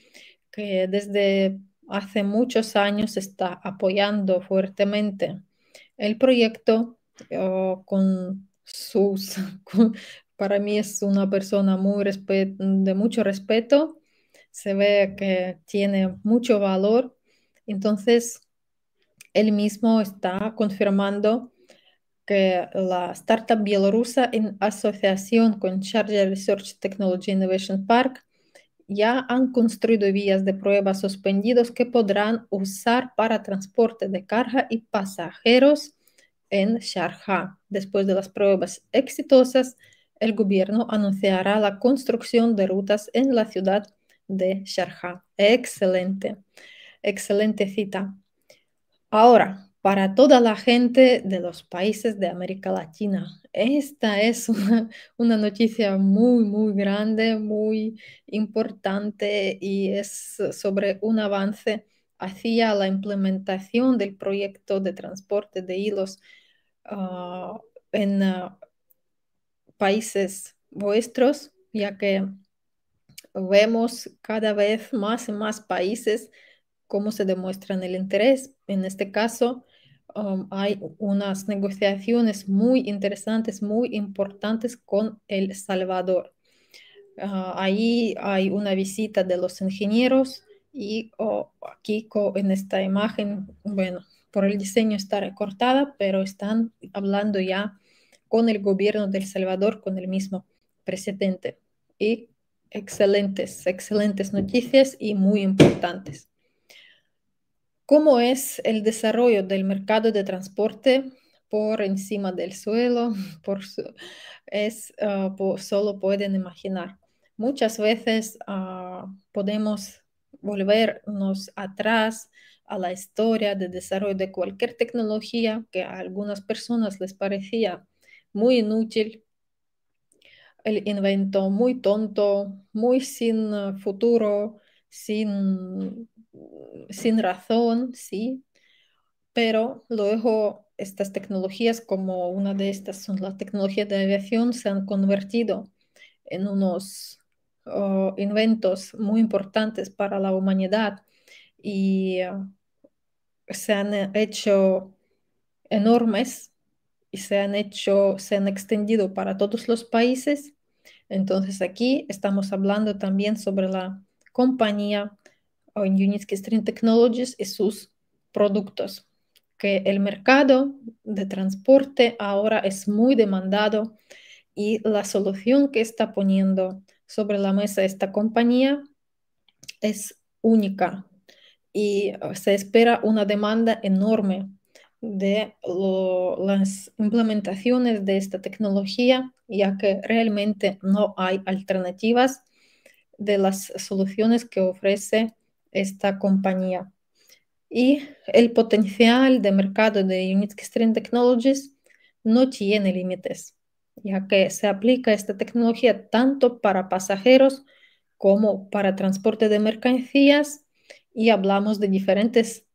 que desde hace muchos años está apoyando fuertemente el proyecto con sus, para mí es una persona muy de mucho respeto, se ve que tiene mucho valor, entonces él mismo está confirmando que la startup bielorrusa en asociación con Charger Research Technology Innovation Park ya han construido vías de prueba suspendidos que podrán usar para transporte de carga y pasajeros en Sharjah. Después de las pruebas exitosas, el gobierno anunciará la construcción de rutas en la ciudad de Sharjah. Excelente, excelente cita. Ahora, para toda la gente de los países de América Latina. Esta es una, noticia muy, muy grande, muy importante y es sobre un avance hacia la implementación del proyecto de transporte de hilos ah, en ah, países vuestros, ya que vemos cada vez más y más países cómo se demuestran el interés. En este caso, hay unas negociaciones muy interesantes, muy importantes con El Salvador. Ah, ahí hay una visita de los ingenieros y oh, aquí en esta imagen, bueno, por el diseño está recortada, pero están hablando ya con el gobierno de El Salvador, con el mismo presidente. Y excelentes, excelentes noticias y muy importantes. ¿Cómo es el desarrollo del mercado de transporte por encima del suelo? Por ah, solo pueden imaginar. Muchas veces ah, podemos volvernos atrás a la historia de desarrollo de cualquier tecnología que a algunas personas les parecía muy inútil, el invento muy tonto, muy sin ah, futuro, sin sin razón, sí, pero luego estas tecnologías, como una de estas son las tecnologías de aviación, se han convertido en unos oh, inventos muy importantes para la humanidad y eh, se han eh, hecho enormes y se han hecho, se han extendido para todos los países. Entonces aquí estamos hablando también sobre la compañía o en Unit Technologies y sus productos, que el mercado de transporte ahora es muy demandado y la solución que está poniendo sobre la mesa esta compañía es única y se espera una demanda enorme de las implementaciones de esta tecnología, ya que realmente no hay alternativas de las soluciones que ofrece esta compañía. Y el potencial de mercado de Unit Technologies no tiene límites, ya que se aplica esta tecnología tanto para pasajeros como para transporte de mercancías y hablamos de diferentes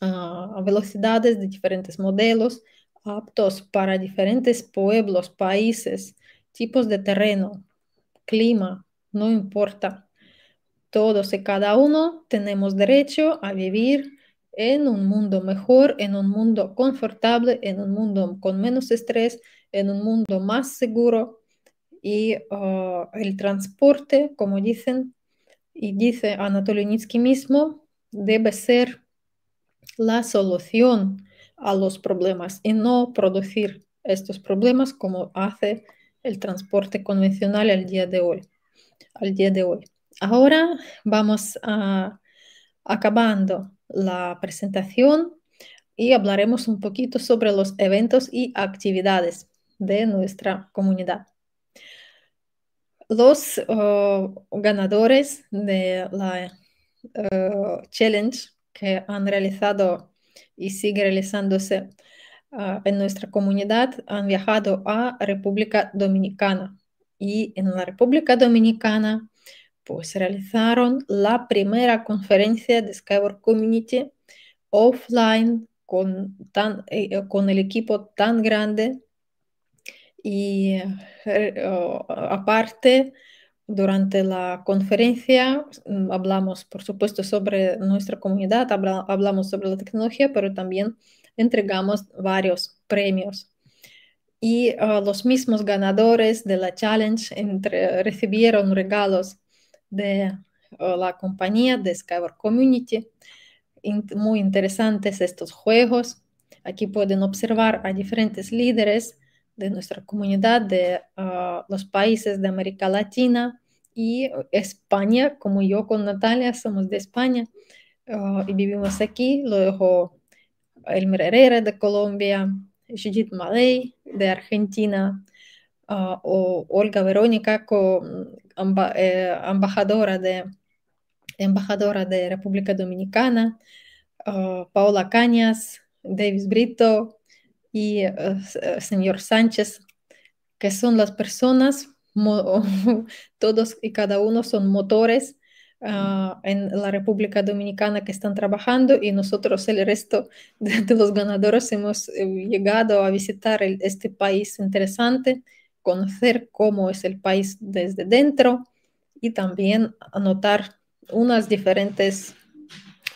ah, velocidades, de diferentes modelos aptos para diferentes pueblos, países, tipos de terreno, clima, no importa. Todos y cada uno tenemos derecho a vivir en un mundo mejor, en un mundo confortable, en un mundo con menos estrés, en un mundo más seguro. Y ah, el transporte, como dicen, y dice Anatoly Nitsky mismo, debe ser la solución a los problemas y no producir estos problemas como hace el transporte convencional Al día de hoy. Ahora vamos a, acabando la presentación y hablaremos un poquito sobre los eventos y actividades de nuestra comunidad. Los oh, ganadores de la oh, challenge que han realizado y sigue realizándose ah, en nuestra comunidad han viajado a República Dominicana y en la República Dominicana pues realizaron la primera conferencia de Skyward Community offline con, eh, eh, con el equipo tan grande y eh, aparte durante la conferencia mm, hablamos, por supuesto, sobre nuestra comunidad, hablamos sobre la tecnología, pero también entregamos varios premios. Y ah, los mismos ganadores de la challenge entre, recibieron regalos de la compañía de Skyward Community. muy interesantes estos juegos. Aquí pueden observar a diferentes líderes de nuestra comunidad, de ah, los países de América Latina y España, como yo con Natalia somos de España ah, y vivimos aquí. Luego Elmer Herrera de Colombia, Judith Malay de Argentina, Ah, Olga Verónica, eh, embajadora, de, embajadora de República Dominicana, ah, Paola Cañas, Davis Brito y eh, señor Sánchez, que son las personas, todos y cada uno son motores ah, en la República Dominicana que están trabajando y nosotros, el resto de, los ganadores, hemos eh, llegado a visitar este país interesante conocer cómo es el país desde dentro y también anotar unas diferentes,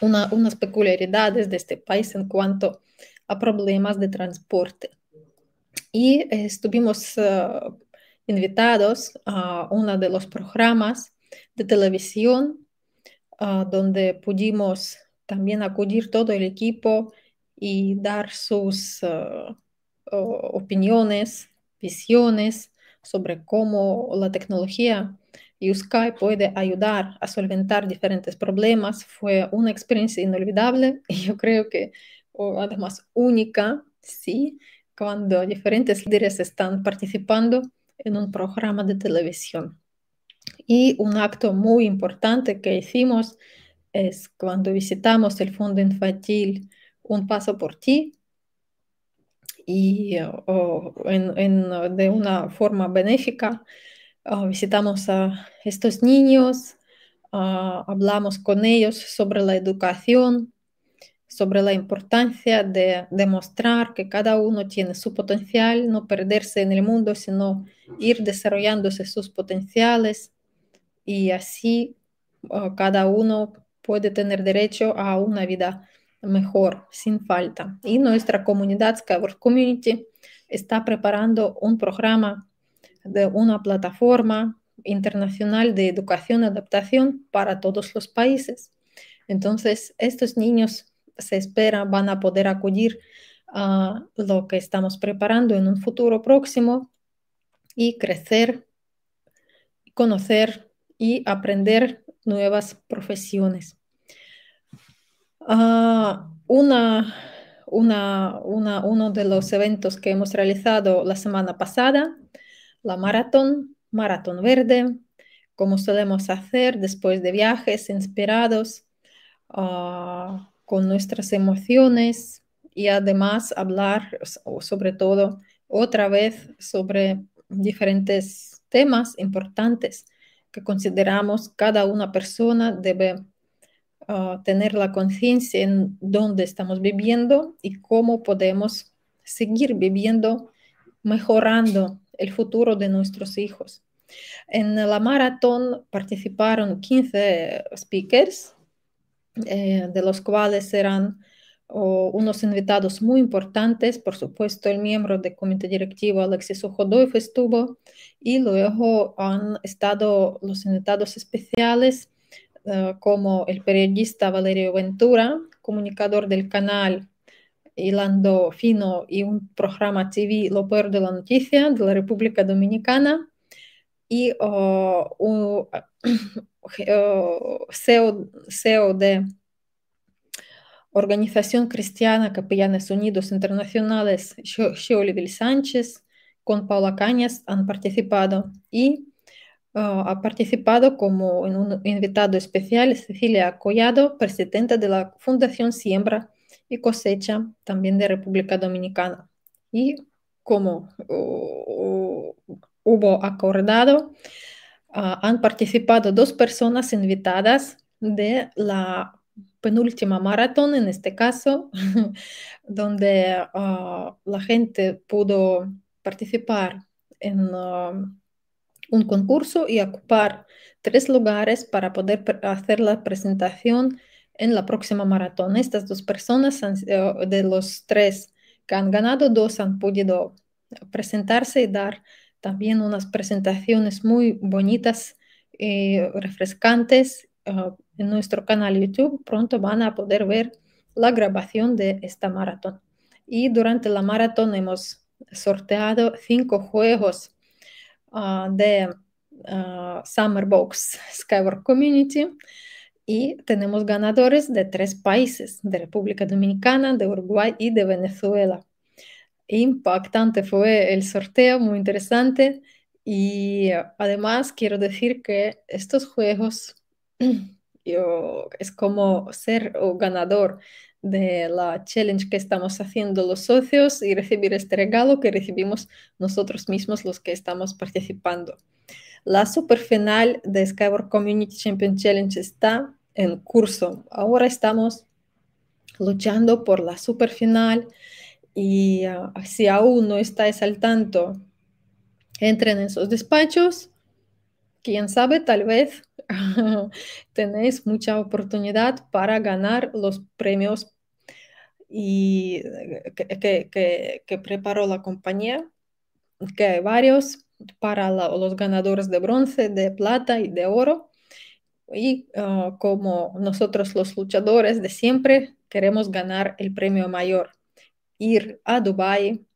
unas peculiaridades de este país en cuanto a problemas de transporte. Y estuvimos ah, invitados a uno de los programas de televisión ah, donde pudimos también acudir todo el equipo y dar sus ah, opiniones visiones sobre cómo la tecnología y puede ayudar a solventar diferentes problemas. Fue una experiencia inolvidable y yo creo que además única, sí, cuando diferentes líderes están participando en un programa de televisión. Y un acto muy importante que hicimos es cuando visitamos el Fondo Infantil Un Paso por Ti, y eh, de una forma benéfica ah, visitamos a estos niños, ah, hablamos con ellos sobre la educación, sobre la importancia de demostrar que cada uno tiene su potencial, no perderse en el mundo, sino ir desarrollándose sus potenciales y así ah, cada uno puede tener derecho a una vida mejor, sin falta. Y nuestra comunidad Skyward Community está preparando un programa de una plataforma internacional de educación y adaptación para todos los países. Entonces, estos niños se esperan, van a poder acudir a lo que estamos preparando en un futuro próximo y crecer, conocer y aprender nuevas profesiones. Ah, una, uno de los eventos que hemos realizado la semana pasada, la maratón, maratón verde, como solemos hacer después de viajes inspirados ah, con nuestras emociones y además hablar sobre todo otra vez sobre diferentes temas importantes que consideramos cada una persona debe Ah, tener la conciencia en dónde estamos viviendo y cómo podemos seguir viviendo, mejorando el futuro de nuestros hijos. En la maratón participaron 15 speakers, eh, de los cuales eran unos invitados muy importantes. Por supuesto, el miembro del comité directivo Alexis Ojodoy estuvo y luego han estado los invitados especiales Ah, como el periodista Valerio Ventura, comunicador del canal Ilando Fino y un programa TV Lo Peor de la Noticia de la República Dominicana y uh, un ah, CEO, oh, e e de Organización Cristiana Capellanes Unidos Internacionales, del Sánchez, con Paula Cañas han participado y Ah, ha participado como un invitado especial Cecilia Collado, presidenta de la Fundación Siembra y Cosecha, también de República Dominicana. Y como uh, hubo acordado, ah, han participado dos personas invitadas de la penúltima maratón, en este caso, donde ah, la gente pudo participar en un concurso y ocupar tres lugares para poder hacer la presentación en la próxima maratón. Estas dos personas de los tres que han ganado, dos han podido presentarse y dar también unas presentaciones muy bonitas y eh, refrescantes. Ah, en nuestro canal YouTube pronto van a poder ver la grabación de esta maratón. Y durante la maratón hemos sorteado cinco juegos de Summerbox Skyward Community y tenemos ganadores de tres países, de República Dominicana, de Uruguay y de Venezuela. Impactante fue el sorteo, muy interesante. Y además quiero decir que estos juegos yo, es como ser un ganador de la challenge que estamos haciendo los socios y recibir este regalo que recibimos nosotros mismos los que estamos participando. La super final de Skyward Community Champion Challenge está en curso. Ahora estamos luchando por la super final y ah, si aún no estáis al tanto, entren en sus despachos. Quién sabe, tal vez tenéis mucha oportunidad para ganar los premios y eh, que, preparó la compañía, que hay varios para los ganadores de bronce, de plata y de oro. Y ah, como nosotros los luchadores de siempre queremos ganar el premio mayor, ir a Dubái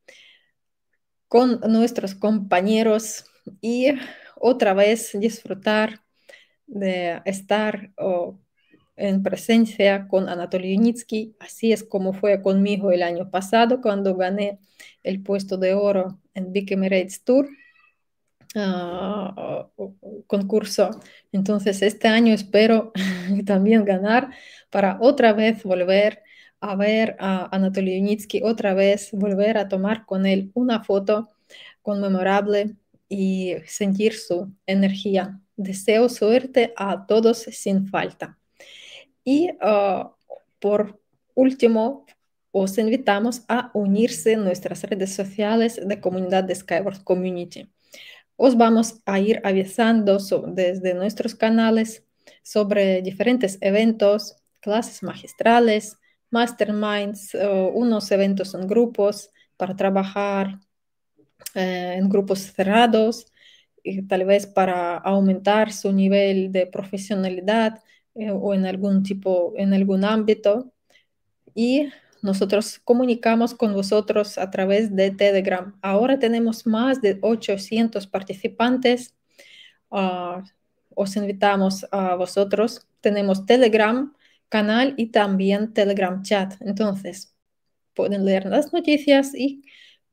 con nuestros compañeros y otra vez disfrutar de estar en presencia con Anatoly Yunitsky. Así es como fue conmigo el año pasado cuando gané el puesto de oro en Big Emirates Tour. Ah, concurso. Entonces, este año espero también ganar para otra vez volver a ver a Anatoly Yunitsky, otra vez volver a tomar con él una foto conmemorable y sentir su energía. Deseo suerte a todos sin falta. Y ah, por último, os invitamos a unirse en nuestras redes sociales de comunidad de Skyward Community. Os vamos a ir avisando desde nuestros canales sobre diferentes eventos, clases magistrales, masterminds, unos eventos en grupos para trabajar eh, en grupos cerrados, y tal vez para aumentar su nivel de profesionalidad, eh, o en algún tipo, en algún ámbito. Y nosotros comunicamos con vosotros a través de Telegram. Ahora tenemos más de 800 participantes. Ah, os invitamos a vosotros. Tenemos Telegram canal y también Telegram chat. Entonces, pueden leer las noticias y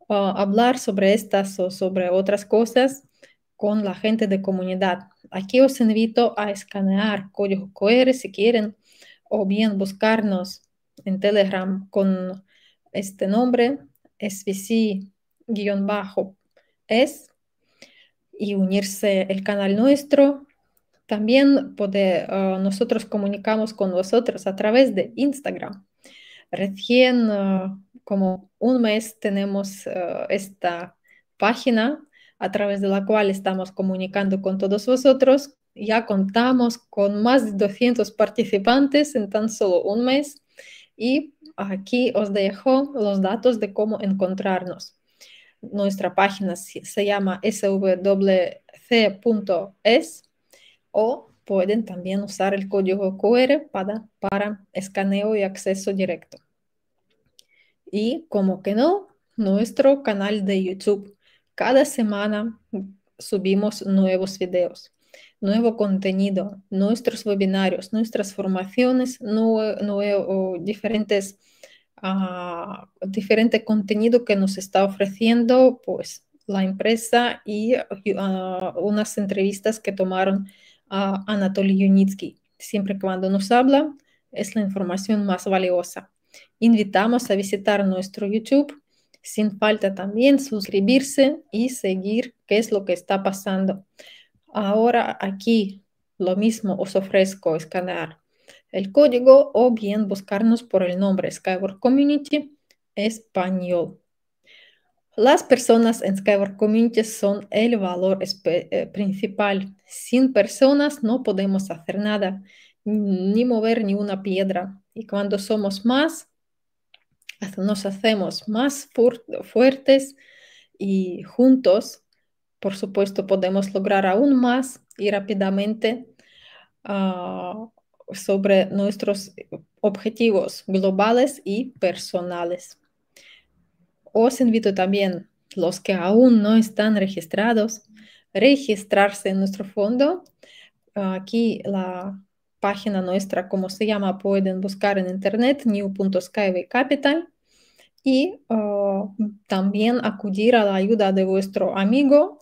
ah, hablar sobre estas o sobre otras cosas con la gente de comunidad. Aquí os invito a escanear código QR si quieren o bien buscarnos en Telegram con este nombre, svc-es, e y unirse el canal nuestro. También podemos ah, nosotros comunicamos con vosotros a través de Instagram. Recién, ah, como un mes, tenemos ah, esta página a través de la cual estamos comunicando con todos vosotros. Ya contamos con más de 200 participantes en tan solo un mes y aquí os dejo los datos de cómo encontrarnos. Nuestra página se llama swc.es e o pueden también usar el código QR para, para escaneo y acceso directo. Y como que no, nuestro canal de YouTube cada semana subimos nuevos videos, nuevo contenido, nuestros webinarios, nuestras formaciones, diferentes, ah, diferente contenido que nos está ofreciendo pues, la empresa y ah, unas entrevistas que tomaron a Anatoly Yunitsky. Siempre cuando nos habla es la información más valiosa. Invitamos a visitar nuestro YouTube sin falta también suscribirse y seguir qué es lo que está pasando. Ahora aquí lo mismo os ofrezco escanear el código o bien buscarnos por el nombre Skyward Community Español. Las personas en Skyward Community son el valor eh, principal. Sin personas no podemos hacer nada, ni mover ni una piedra. Y cuando somos más, nos hacemos más fuertes y juntos, por supuesto, podemos lograr aún más y rápidamente ah, sobre nuestros objetivos globales y personales. Os invito también, los que aún no están registrados, registrarse en nuestro fondo. Aquí la página nuestra, como se llama, pueden buscar en internet new.skyway capital y uh, también acudir a la ayuda de vuestro amigo.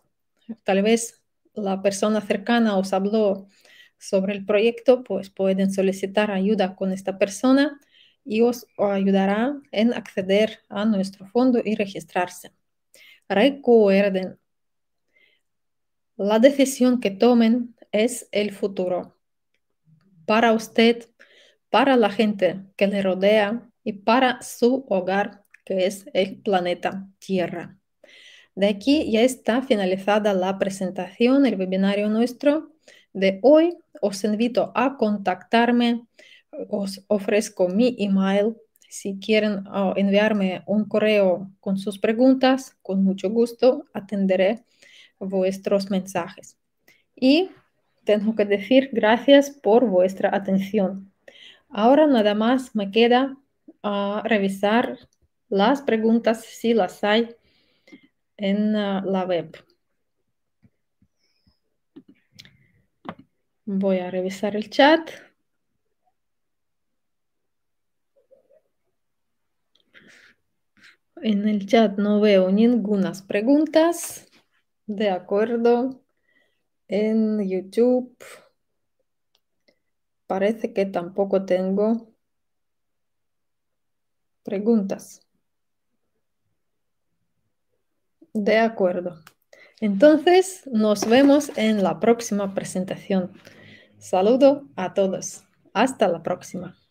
Tal vez la persona cercana os habló sobre el proyecto, pues pueden solicitar ayuda con esta persona y os ayudará en acceder a nuestro fondo y registrarse. Recuerden, la decisión que tomen es el futuro para usted, para la gente que le rodea y para su hogar, que es el planeta Tierra. De aquí ya está finalizada la presentación, el webinario nuestro de hoy. Os invito a contactarme, os ofrezco mi email. Si quieren ah, enviarme un correo con sus preguntas, con mucho gusto atenderé vuestros mensajes. Y tengo que decir gracias por vuestra atención. Ahora nada más me queda ah, revisar las preguntas si las hay en ah, la web. Voy a revisar el chat. En el chat no veo ninguna preguntas. De acuerdo. En YouTube parece que tampoco tengo preguntas. De acuerdo. Entonces, nos vemos en la próxima presentación. Saludo a todos. Hasta la próxima.